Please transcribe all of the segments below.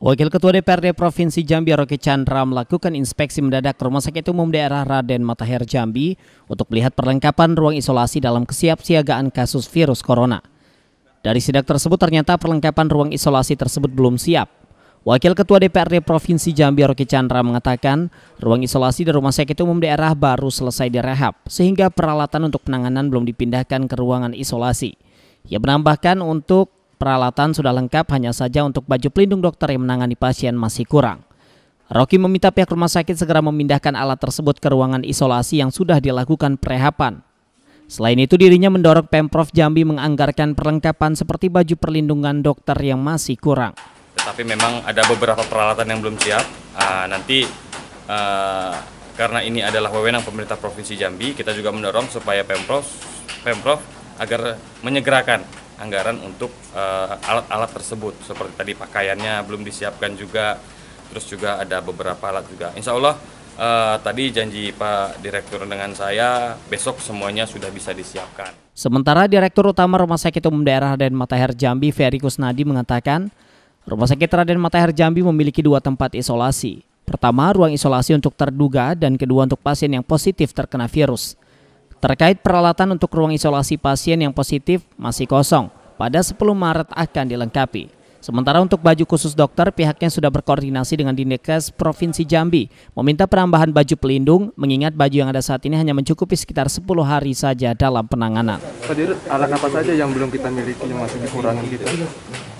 Wakil Ketua DPRD Provinsi Jambi Roky Chandra melakukan inspeksi mendadak ke Rumah Sakit Umum Daerah Raden Matahir Jambi untuk melihat perlengkapan ruang isolasi dalam kesiapsiagaan kasus virus corona. Dari sidak tersebut ternyata perlengkapan ruang isolasi tersebut belum siap. Wakil Ketua DPRD Provinsi Jambi Roky Chandra mengatakan ruang isolasi di Rumah Sakit Umum Daerah baru selesai direhab sehingga peralatan untuk penanganan belum dipindahkan ke ruangan isolasi. Ia menambahkan untuk Peralatan sudah lengkap hanya saja untuk baju pelindung dokter yang menangani pasien masih kurang. Rocky meminta pihak rumah sakit segera memindahkan alat tersebut ke ruangan isolasi yang sudah dilakukan perehapan. Selain itu dirinya mendorong Pemprov Jambi menganggarkan perlengkapan seperti baju perlindungan dokter yang masih kurang. Tetapi memang ada beberapa peralatan yang belum siap. Uh, nanti uh, karena ini adalah wewenang pemerintah Provinsi Jambi, kita juga mendorong supaya Pemprov Pemprov agar menyegerakan anggaran untuk alat-alat eh, uh, tersebut seperti tadi pakaiannya belum disiapkan juga terus juga ada beberapa alat juga insya Allah uh, tadi janji Pak Direktur dengan saya besok semuanya sudah bisa disiapkan sementara Direktur Utama Rumah Sakit Umum Daerah Raden Matahir Jambi Ferry Kusnadi mengatakan Rumah Sakit Raden Matahir Jambi memiliki dua tempat isolasi pertama ruang isolasi untuk terduga dan kedua untuk pasien yang positif terkena virus Terkait peralatan untuk ruang isolasi pasien yang positif masih kosong pada 10 Maret akan dilengkapi. Sementara untuk baju khusus dokter, pihaknya sudah berkoordinasi dengan Dinkes Provinsi Jambi, meminta penambahan baju pelindung, mengingat baju yang ada saat ini hanya mencukupi sekitar 10 hari saja dalam penanganan. Pak alat apa saja yang belum kita miliki yang masih dikurangi kita? Gitu?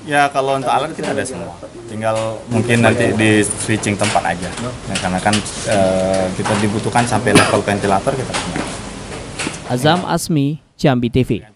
Ya kalau untuk alat kita ada semua, tinggal mungkin nanti di switching tempat aja, ya, karena kan e, kita dibutuhkan sampai level ventilator kita Azam Asmi, Jambi TV.